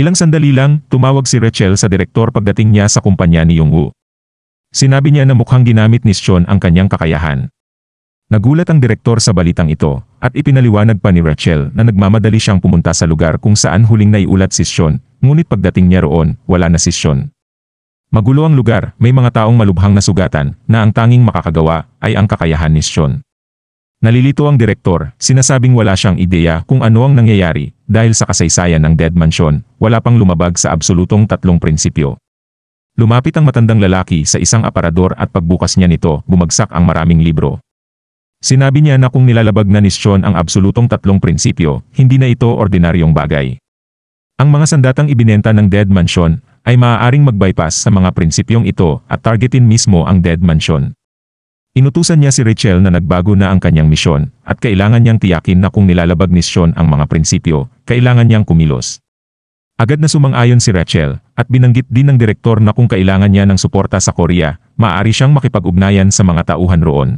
Ilang sandali lang, tumawag si Rachel sa direktor pagdating niya sa kumpanya ni Yung-woo. Sinabi niya na mukhang ginamit ni Sean ang kanyang kakayahan. Nagulat ang direktor sa balitang ito, at ipinaliwanag pa ni Rachel na nagmamadali siyang pumunta sa lugar kung saan huling naiulat si Sean, ngunit pagdating niya roon, wala na si Sean. Magulo ang lugar, may mga taong malubhang nasugatan, na ang tanging makakagawa ay ang kakayahan ni Sean. Nalilito ang direktor, sinasabing wala siyang ideya kung ano ang nangyayari, dahil sa kasaysayan ng Dead Mansion, wala pang lumabag sa absolutong tatlong prinsipyo. Lumapit ang matandang lalaki sa isang aparador at pagbukas niya nito, bumagsak ang maraming libro. Sinabi niya na kung nilalabag na ni Sean ang absolutong tatlong prinsipyo, hindi na ito ordinaryong bagay. Ang mga sandatang ibinenta ng Dead Mansion ay maaaring mag-bypass sa mga prinsipyong ito at targetin mismo ang Dead Mansion. Inutusan niya si Rachel na nagbago na ang kanyang misyon at kailangan niyang tiyakin na kung nilalabag ni Sean ang mga prinsipyo, kailangan niyang kumilos. Agad na sumang-ayon si Rachel, at binanggit din ng direktor na kung kailangan niya ng suporta sa Korea, maaari siyang makipag-ugnayan sa mga tauhan roon.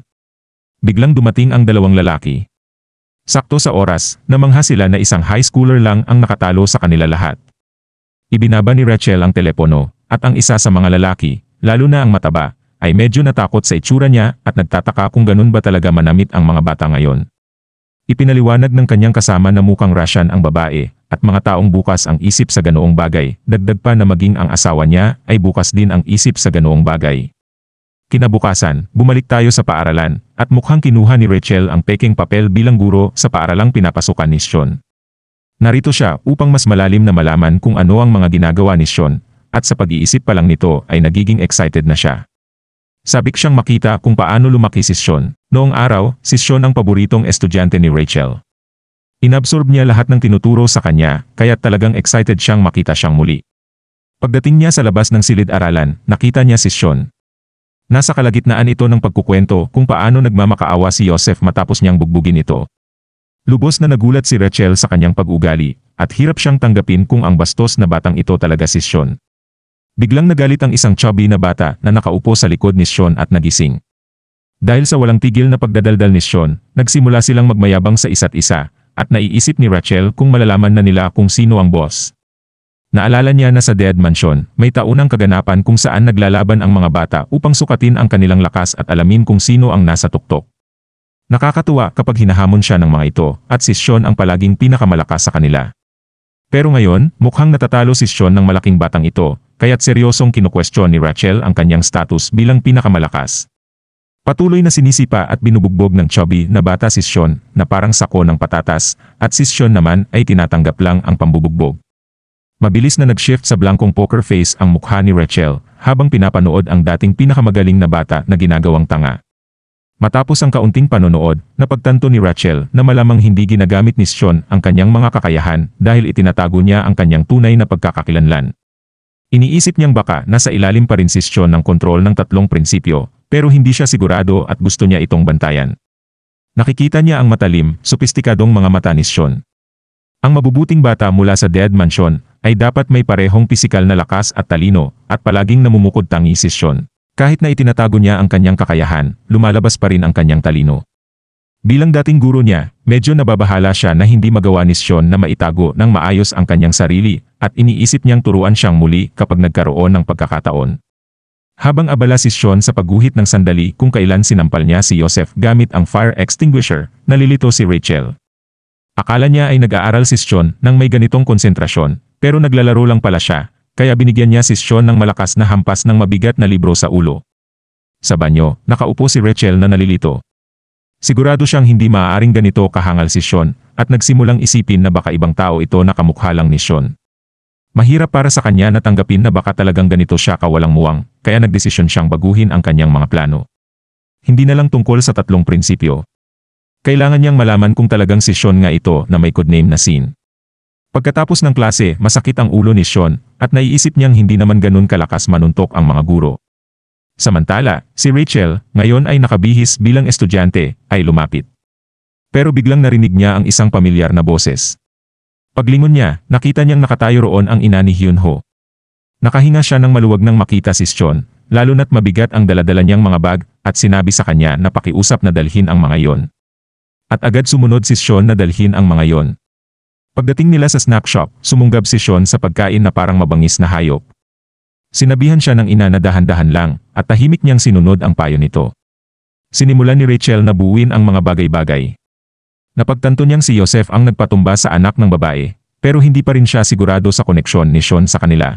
Biglang dumating ang dalawang lalaki. Sakto sa oras, namangha sila na isang high schooler lang ang nakatalo sa kanila lahat. Ibinaba ni Rachel ang telepono, at ang isa sa mga lalaki, lalo na ang mataba, ay medyo natakot sa itsura niya at nagtataka kung ganun ba talaga manamit ang mga bata ngayon. Ipinaliwanag ng kanyang kasama na mukhang Russian ang babae, at mga taong bukas ang isip sa ganoong bagay, dagdag pa na maging ang asawa niya, ay bukas din ang isip sa ganoong bagay. Kinabukasan, bumalik tayo sa paaralan, at mukhang kinuha ni Rachel ang peking papel bilang guro sa paaralang pinapasukan ni Sean. Narito siya upang mas malalim na malaman kung ano ang mga ginagawa ni Sean, at sa pag-iisip pa lang nito ay nagiging excited na siya. Sabik siyang makita kung paano lumaki si Sean. Noong araw, si Sean ang paboritong estudyante ni Rachel. Inabsorb niya lahat ng tinuturo sa kanya, kaya talagang excited siyang makita siyang muli. Pagdating niya sa labas ng silid-aralan, nakita niya si Sean. Nasa kalagitnaan ito ng pagkukwento kung paano nagmamakaawa si Joseph matapos niyang bugbugin ito. Lubos na nagulat si Rachel sa kanyang pag-ugali, at hirap siyang tanggapin kung ang bastos na batang ito talaga si Sean. Biglang nagalit ang isang chubby na bata na nakaupo sa likod ni Sean at nagising. Dahil sa walang tigil na pagdadaldal ni Sean, nagsimula silang magmayabang sa isa't isa, at naiisip ni Rachel kung malalaman na nila kung sino ang boss. Naalala niya na sa Dead Mansion, may taunang kaganapan kung saan naglalaban ang mga bata upang sukatin ang kanilang lakas at alamin kung sino ang nasa tuktok. Nakakatuwa kapag hinahamon siya ng mga ito at si Sean ang palaging pinakamalakas sa kanila. Pero ngayon, mukhang natatalo si Sean ng malaking batang ito kaya't seryosong kinukwestiyon ni Rachel ang kanyang status bilang pinakamalakas. Patuloy na sinisipa at binubugbog ng chubby na bata si Sean na parang sako ng patatas at si Sean naman ay tinatanggap lang ang pambubugbog. Mabilis na nag-shift sa blankong poker face ang mukha ni Rachel habang pinapanood ang dating pinakamagaling na bata na ginagawang tanga. Matapos ang kaunting panonood, napagtanto ni Rachel na malamang hindi ginagamit ni Sean ang kanyang mga kakayahan dahil itinatago niya ang kanyang tunay na pagkakakilanlan. Iniisip niyang baka nasa ilalim pa rin si Sion ng kontrol ng tatlong prinsipyo, pero hindi siya sigurado at gusto niya itong bantayan. Nakikita niya ang matalim, sopistikadong mga mata ni Sion. Ang mabubuting bata mula sa Dead Mansion ay dapat may parehong pisikal na lakas at talino, at palaging namumukod tangi si Sion. Kahit na itinatago niya ang kanyang kakayahan, lumalabas pa rin ang kanyang talino. Bilang dating guro niya, medyo nababahala siya na hindi magawa ni Sion na maitago ng maayos ang kanyang sarili, at iniisip niyang turuan siyang muli kapag nagkaroon ng pagkakataon. Habang abala si Sean sa pagguhit ng sandali kung kailan sinampal niya si Joseph gamit ang fire extinguisher, nalilito si Rachel. Akala niya ay nag-aaral si Sean nang may ganitong konsentrasyon, pero naglalaro lang pala siya, kaya binigyan niya si Sean ng malakas na hampas ng mabigat na libro sa ulo. Sa banyo, nakaupo si Rachel na nalilito. Sigurado siyang hindi maaaring ganito kahangal si Sean, at nagsimulang isipin na baka ibang tao ito na kamukha lang ni Sean. Mahirap para sa kanya na tanggapin na baka talagang ganito siya kawalang muwang, kaya nagdesisyon siyang baguhin ang kanyang mga plano. Hindi na lang tungkol sa tatlong prinsipyo. Kailangan niyang malaman kung talagang si Sean nga ito na may codename na Sin. Pagkatapos ng klase, masakit ang ulo ni Sean, at naiisip niyang hindi naman ganun kalakas manuntok ang mga guro. Samantala, si Rachel, ngayon ay nakabihis bilang estudyante, ay lumapit. Pero biglang narinig niya ang isang pamilyar na boses. Paglingon niya, nakita niyang nakatayo roon ang ina ni Hyun Ho. Nakahinga siya ng maluwag nang makita si Sean, lalo na't mabigat ang daladala niyang mga bag, at sinabi sa kanya na pakiusap na dalhin ang mga yon. At agad sumunod si Sean na dalhin ang mga yon. Pagdating nila sa snack shop, sumunggab si Sean sa pagkain na parang mabangis na hayop. Sinabihan siya ng ina na dahan-dahan lang, at tahimik niyang sinunod ang payo nito. Sinimulan ni Rachel na buuin ang mga bagay-bagay. Napagtanto niyang si Joseph ang nagpatumba sa anak ng babae, pero hindi pa rin siya sigurado sa koneksyon ni Sean sa kanila.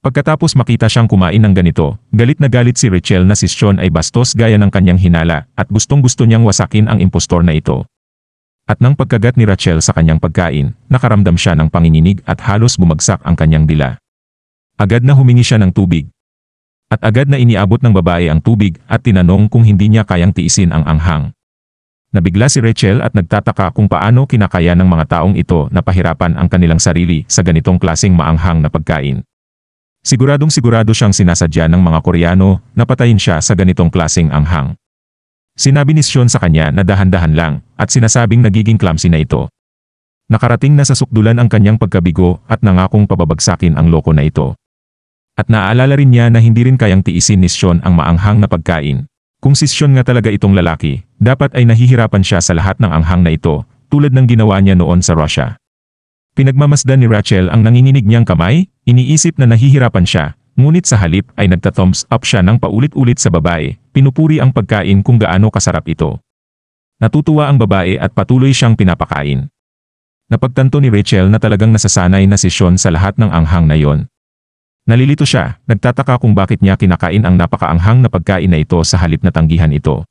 Pagkatapos makita siyang kumain ng ganito, galit na galit si Rachel na si Sean ay bastos gaya ng kanyang hinala at gustong gusto niyang wasakin ang impostor na ito. At nang pagkagat ni Rachel sa kanyang pagkain, nakaramdam siya ng panginginig at halos bumagsak ang kanyang dila. Agad na humingi siya ng tubig. At agad na iniabot ng babae ang tubig at tinanong kung hindi niya kayang tiisin ang anghang. Nabigla si Rachel at nagtataka kung paano kinakaya ng mga taong ito na pahirapan ang kanilang sarili sa ganitong klasing maanghang na pagkain. Siguradong sigurado siyang sinasadya ng mga Koreano na patayin siya sa ganitong klasing anghang. Sinabi ni Sion sa kanya na dahan-dahan lang at sinasabing nagiging clumsy na ito. Nakarating na sa sukdulan ang kanyang pagkabigo at nangakong pababagsakin ang loko na ito. At naaalala rin niya na hindi rin kayang tiisin ni Sion ang maanghang na pagkain kung sisyon nga talaga itong lalaki, dapat ay nahihirapan siya sa lahat ng anghang na ito, tulad ng ginawa niya noon sa Russia. Pinagmamasdan ni Rachel ang nanginginig niyang kamay, iniisip na nahihirapan siya, ngunit sa halip ay nagta-thumbs up siya ng paulit-ulit sa babae, pinupuri ang pagkain kung gaano kasarap ito. Natutuwa ang babae at patuloy siyang pinapakain. Napagtanto ni Rachel na talagang nasasanay na si Sean sa lahat ng anghang na yon, Nalilito siya, nagtataka kung bakit niya kinakain ang napakaanghang na pagkain na ito sa halip na tanggihan ito.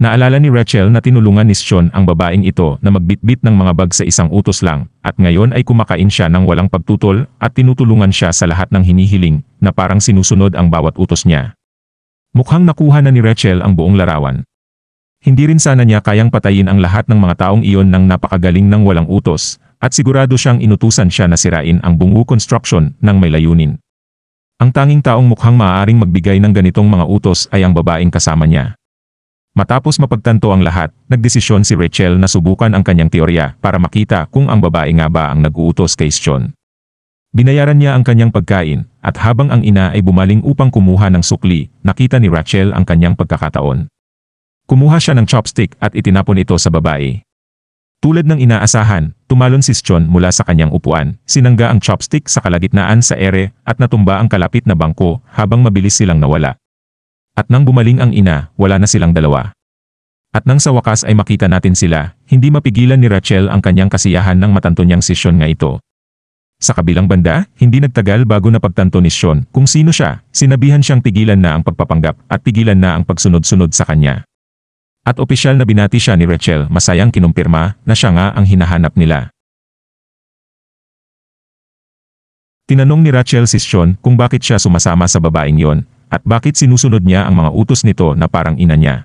Naalala ni Rachel na tinulungan ni Sean ang babaeng ito na magbitbit ng mga bag sa isang utos lang, at ngayon ay kumakain siya ng walang pagtutol at tinutulungan siya sa lahat ng hinihiling na parang sinusunod ang bawat utos niya. Mukhang nakuha na ni Rachel ang buong larawan. Hindi rin sana niya kayang patayin ang lahat ng mga taong iyon ng napakagaling ng walang utos, at sigurado siyang inutusan siya na sirain ang bungo construction ng may layunin. Ang tanging taong mukhang maaaring magbigay ng ganitong mga utos ay ang babaeng kasama niya. Matapos mapagtanto ang lahat, nagdesisyon si Rachel na subukan ang kanyang teorya para makita kung ang babae nga ba ang nag-uutos kay Sean. Binayaran niya ang kanyang pagkain, at habang ang ina ay bumaling upang kumuha ng sukli, nakita ni Rachel ang kanyang pagkakataon. Kumuha siya ng chopstick at itinapon ito sa babae. Tulad ng inaasahan, Tumalon si Sion mula sa kanyang upuan, sinangga ang chopstick sa kalagitnaan sa ere at natumba ang kalapit na bangko habang mabilis silang nawala. At nang bumaling ang ina, wala na silang dalawa. At nang sa wakas ay makita natin sila, hindi mapigilan ni Rachel ang kanyang kasiyahan ng matanto niyang si Sion nga ito. Sa kabilang banda, hindi nagtagal bago napagtanto ni Sion kung sino siya, sinabihan siyang tigilan na ang pagpapanggap at tigilan na ang pagsunod-sunod sa kanya. At opisyal na binati siya ni Rachel masayang kinumpirma na siya nga ang hinahanap nila. Tinanong ni Rachel si Sean kung bakit siya sumasama sa babaeng yon at bakit sinusunod niya ang mga utos nito na parang ina niya.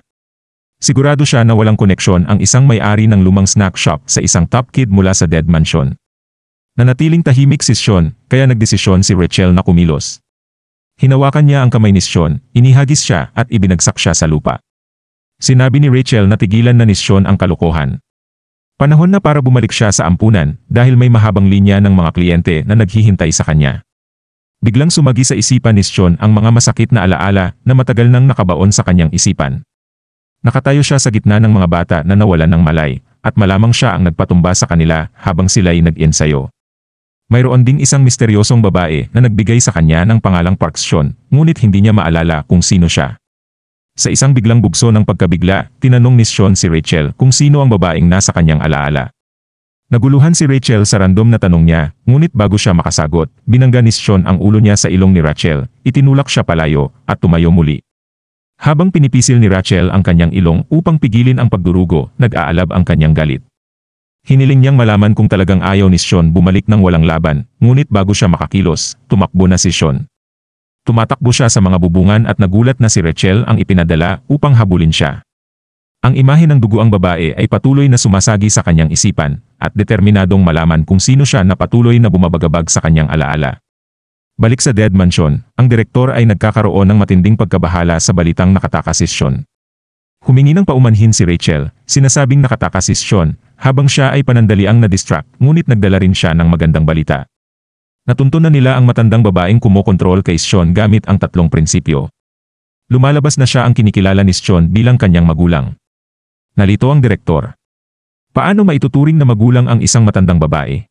Sigurado siya na walang koneksyon ang isang may-ari ng lumang snack shop sa isang top kid mula sa Dead Mansion. Nanatiling tahimik si Sean, kaya nagdesisyon si Rachel na kumilos. Hinawakan niya ang kamay ni Sean, inihagis siya at ibinagsak siya sa lupa. Sinabi ni Rachel na tigilan na ni Sean ang kalokohan. Panahon na para bumalik siya sa ampunan dahil may mahabang linya ng mga kliyente na naghihintay sa kanya. Biglang sumagi sa isipan ni Sean ang mga masakit na alaala na matagal nang nakabaon sa kanyang isipan. Nakatayo siya sa gitna ng mga bata na nawalan ng malay at malamang siya ang nagpatumba sa kanila habang sila'y nag-ensayo. Mayroon ding isang misteryosong babae na nagbigay sa kanya ng pangalang Park Sean, ngunit hindi niya maalala kung sino siya. Sa isang biglang bugso ng pagkabigla, tinanong ni Sean si Rachel kung sino ang babaeng nasa kanyang alaala. Naguluhan si Rachel sa random na tanong niya, ngunit bago siya makasagot, binangga ni Sean ang ulo niya sa ilong ni Rachel, itinulak siya palayo, at tumayo muli. Habang pinipisil ni Rachel ang kanyang ilong upang pigilin ang pagdurugo, nag-aalab ang kanyang galit. Hiniling niyang malaman kung talagang ayaw ni Sean bumalik ng walang laban, ngunit bago siya makakilos, tumakbo na si Sean. Tumatakbo siya sa mga bubungan at nagulat na si Rachel ang ipinadala upang habulin siya. Ang imahe ng duguang babae ay patuloy na sumasagi sa kanyang isipan, at determinadong malaman kung sino siya na patuloy na bumabagabag sa kanyang alaala. Balik sa Dead Mansion, ang direktor ay nagkakaroon ng matinding pagkabahala sa balitang nakatakasisyon. Humingi ng paumanhin si Rachel, sinasabing nakatakasisyon, habang siya ay panandaliang na-distract ngunit nagdala rin siya ng magandang balita na nila ang matandang babaeng kumokontrol kay Sean gamit ang tatlong prinsipyo. Lumalabas na siya ang kinikilala ni Sean bilang kanyang magulang. Nalito ang direktor. Paano maituturing na magulang ang isang matandang babae?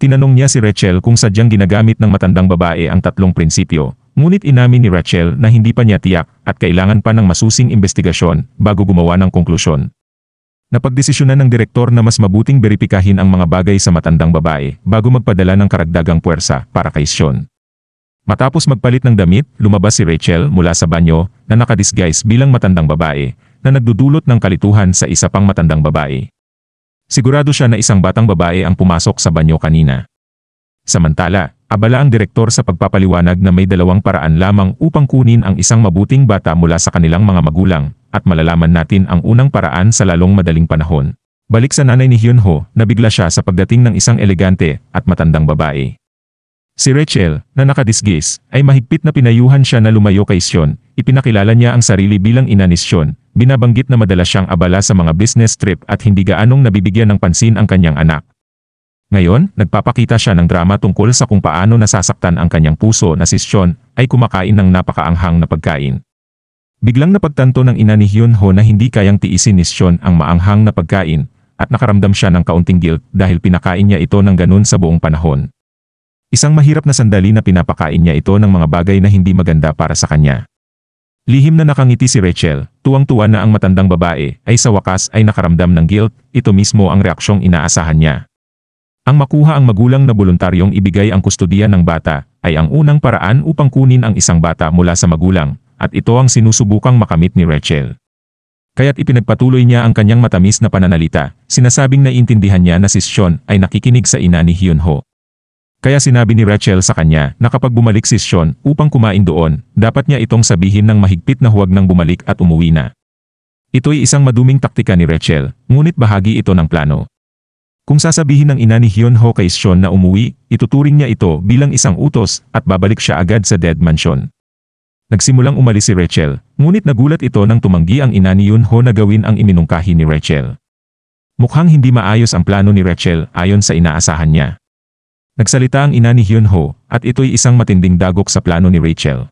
Tinanong niya si Rachel kung sadyang ginagamit ng matandang babae ang tatlong prinsipyo, ngunit inamin ni Rachel na hindi pa niya tiyak at kailangan pa ng masusing investigasyon bago gumawa ng konklusyon. Napagdesisyonan ng direktor na mas mabuting beripikahin ang mga bagay sa matandang babae bago magpadala ng karagdagang puwersa para kay Sean. Matapos magpalit ng damit, lumabas si Rachel mula sa banyo na nakadisguise bilang matandang babae na nagdudulot ng kalituhan sa isa pang matandang babae. Sigurado siya na isang batang babae ang pumasok sa banyo kanina. Samantala, Abala ang direktor sa pagpapaliwanag na may dalawang paraan lamang upang kunin ang isang mabuting bata mula sa kanilang mga magulang, at malalaman natin ang unang paraan sa lalong madaling panahon. Balik sa nanay ni Hyun Ho, nabigla siya sa pagdating ng isang elegante at matandang babae. Si Rachel, na nakadisgis, ay mahigpit na pinayuhan siya na lumayo kay Sion, ipinakilala niya ang sarili bilang ina ni Sion, binabanggit na madalas siyang abala sa mga business trip at hindi gaanong nabibigyan ng pansin ang kanyang anak. Ngayon, nagpapakita siya ng drama tungkol sa kung paano nasasaktan ang kanyang puso na si Sean ay kumakain ng napakaanghang na pagkain. Biglang napagtanto ng ina ni Hyun Ho na hindi kayang tiisin ni Sean ang maanghang na pagkain at nakaramdam siya ng kaunting guilt dahil pinakain niya ito ng ganun sa buong panahon. Isang mahirap na sandali na pinapakain niya ito ng mga bagay na hindi maganda para sa kanya. Lihim na nakangiti si Rachel, tuwang-tuwa na ang matandang babae ay sa wakas ay nakaramdam ng guilt, ito mismo ang reaksyong inaasahan niya. Ang makuha ang magulang na voluntaryong ibigay ang kustodiya ng bata ay ang unang paraan upang kunin ang isang bata mula sa magulang at ito ang sinusubukang makamit ni Rachel. Kaya't ipinagpatuloy niya ang kanyang matamis na pananalita, sinasabing naiintindihan niya na si Sean ay nakikinig sa ina ni Hyun Ho. Kaya sinabi ni Rachel sa kanya na kapag bumalik si Sean upang kumain doon, dapat niya itong sabihin ng mahigpit na huwag nang bumalik at umuwi na. Ito'y isang maduming taktika ni Rachel, ngunit bahagi ito ng plano. Kung sasabihin ng ina ni Hyun Ho kay Sean na umuwi, ituturing niya ito bilang isang utos at babalik siya agad sa Dead Mansion. Nagsimulang umalis si Rachel, ngunit nagulat ito nang tumanggi ang ina ni Hyun Ho na gawin ang iminungkahi ni Rachel. Mukhang hindi maayos ang plano ni Rachel ayon sa inaasahan niya. Nagsalita ang ina ni Hyun Ho at ito'y isang matinding dagok sa plano ni Rachel.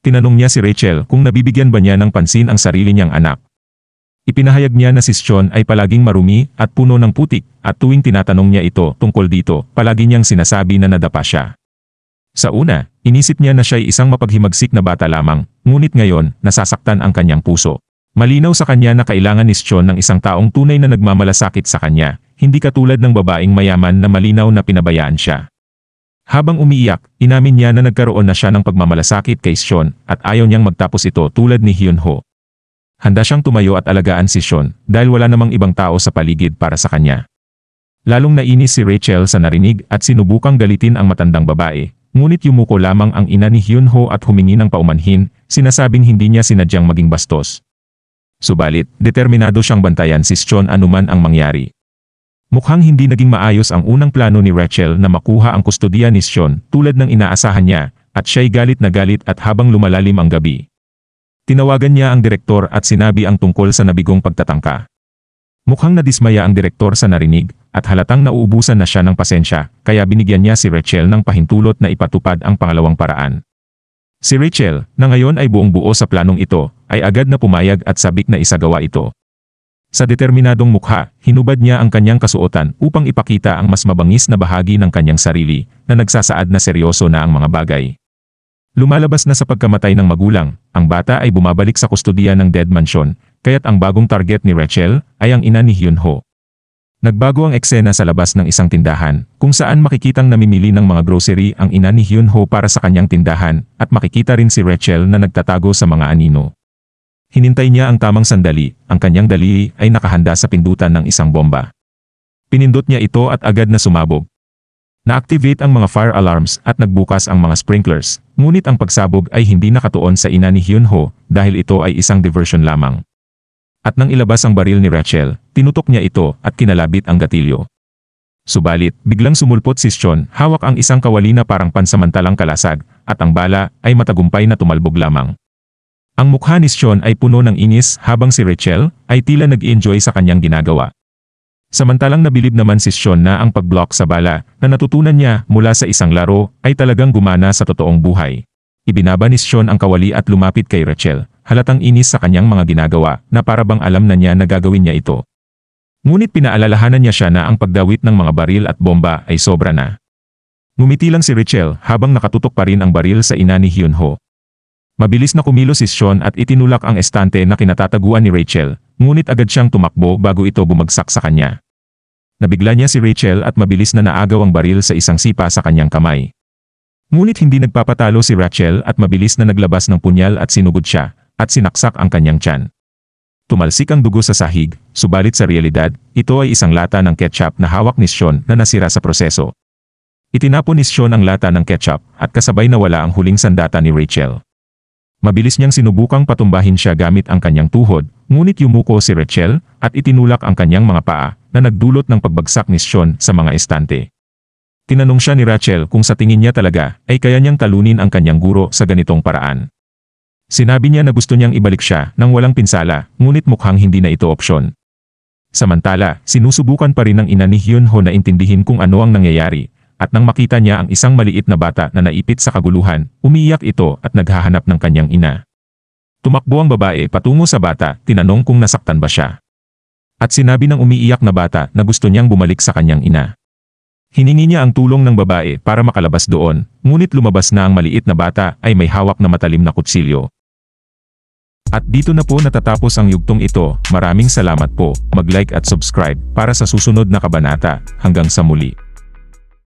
Tinanong niya si Rachel kung nabibigyan ba niya ng pansin ang sarili niyang anak Ipinahayag niya na si Sean ay palaging marumi at puno ng putik, at tuwing tinatanong niya ito tungkol dito, palagi niyang sinasabi na nadapa siya. Sa una, inisip niya na siya ay isang mapaghimagsik na bata lamang, ngunit ngayon, nasasaktan ang kanyang puso. Malinaw sa kanya na kailangan ni Sean ng isang taong tunay na nagmamalasakit sa kanya, hindi katulad ng babaeng mayaman na malinaw na pinabayaan siya. Habang umiiyak, inamin niya na nagkaroon na siya ng pagmamalasakit kay Sean at ayaw niyang magtapos ito tulad ni Hyun Ho. Handa siyang tumayo at alagaan si Sean dahil wala namang ibang tao sa paligid para sa kanya. Lalong nainis si Rachel sa narinig at sinubukang galitin ang matandang babae, ngunit yumuko lamang ang ina ni Hyunho at humingi ng paumanhin, sinasabing hindi niya sinadyang maging bastos. Subalit, determinado siyang bantayan si Sean anuman ang mangyari. Mukhang hindi naging maayos ang unang plano ni Rachel na makuha ang kustodiya ni Sean tulad ng inaasahan niya, at siya'y galit na galit at habang lumalalim ang gabi, Tinawagan niya ang direktor at sinabi ang tungkol sa nabigong pagtatangka. Mukhang nadismaya ang direktor sa narinig, at halatang nauubusan na siya ng pasensya, kaya binigyan niya si Rachel ng pahintulot na ipatupad ang pangalawang paraan. Si Rachel, na ngayon ay buong buo sa planong ito, ay agad na pumayag at sabik na isagawa ito. Sa determinadong mukha, hinubad niya ang kanyang kasuotan upang ipakita ang mas mabangis na bahagi ng kanyang sarili, na nagsasaad na seryoso na ang mga bagay. Lumalabas na sa pagkamatay ng magulang, ang bata ay bumabalik sa kustodiya ng Dead Mansion, kaya't ang bagong target ni Rachel ay ang ina ni Hyun Ho. Nagbago ang eksena sa labas ng isang tindahan, kung saan makikitang namimili ng mga grocery ang ina ni Hyun Ho para sa kanyang tindahan, at makikita rin si Rachel na nagtatago sa mga anino. Hinintay niya ang tamang sandali, ang kanyang dali ay nakahanda sa pindutan ng isang bomba. Pinindot niya ito at agad na sumabog, na-activate ang mga fire alarms at nagbukas ang mga sprinklers, ngunit ang pagsabog ay hindi nakatuon sa ina ni Hyun Ho dahil ito ay isang diversion lamang. At nang ilabas ang baril ni Rachel, tinutok niya ito at kinalabit ang gatilyo. Subalit, biglang sumulpot si Sean, hawak ang isang kawali na parang pansamantalang kalasag, at ang bala ay matagumpay na tumalbog lamang. Ang mukha ni Sean ay puno ng inis habang si Rachel ay tila nag-enjoy sa kanyang ginagawa. Samantalang nabilib naman si Sean na ang pag-block sa bala na natutunan niya mula sa isang laro ay talagang gumana sa totoong buhay. Ibinaba ni Sean ang kawali at lumapit kay Rachel, halatang inis sa kanyang mga ginagawa na para bang alam na niya na gagawin niya ito. Ngunit pinaalalahanan niya siya na ang pagdawit ng mga baril at bomba ay sobra na. Ngumiti lang si Rachel habang nakatutok pa rin ang baril sa ina ni Hyun Ho. Mabilis na kumilo si Sean at itinulak ang estante na kinatataguan ni Rachel, ngunit agad siyang tumakbo bago ito bumagsak sa kanya nabigla niya si Rachel at mabilis na naagaw ang baril sa isang sipa sa kanyang kamay. Ngunit hindi nagpapatalo si Rachel at mabilis na naglabas ng punyal at sinugod siya, at sinaksak ang kanyang tiyan. Tumalsik ang dugo sa sahig, subalit sa realidad, ito ay isang lata ng ketchup na hawak ni Sean na nasira sa proseso. Itinapon ni Sean ang lata ng ketchup at kasabay nawala ang huling sandata ni Rachel. Mabilis niyang sinubukang patumbahin siya gamit ang kanyang tuhod, ngunit yumuko si Rachel at itinulak ang kanyang mga paa na nagdulot ng pagbagsak ni Sean sa mga estante. Tinanong siya ni Rachel kung sa tingin niya talaga ay kaya niyang talunin ang kanyang guro sa ganitong paraan. Sinabi niya na gusto niyang ibalik siya nang walang pinsala, ngunit mukhang hindi na ito opsyon. Samantala, sinusubukan pa rin ng ina ni Hyun na intindihin kung ano ang nangyayari, at nang makita niya ang isang maliit na bata na naipit sa kaguluhan, umiyak ito at naghahanap ng kanyang ina. Tumakbo ang babae patungo sa bata, tinanong kung nasaktan ba siya at sinabi ng umiiyak na bata na gusto niyang bumalik sa kanyang ina. Hiningi niya ang tulong ng babae para makalabas doon, ngunit lumabas na ang maliit na bata ay may hawak na matalim na kutsilyo. At dito na po natatapos ang yugtong ito, maraming salamat po, mag-like at subscribe para sa susunod na kabanata, hanggang sa muli.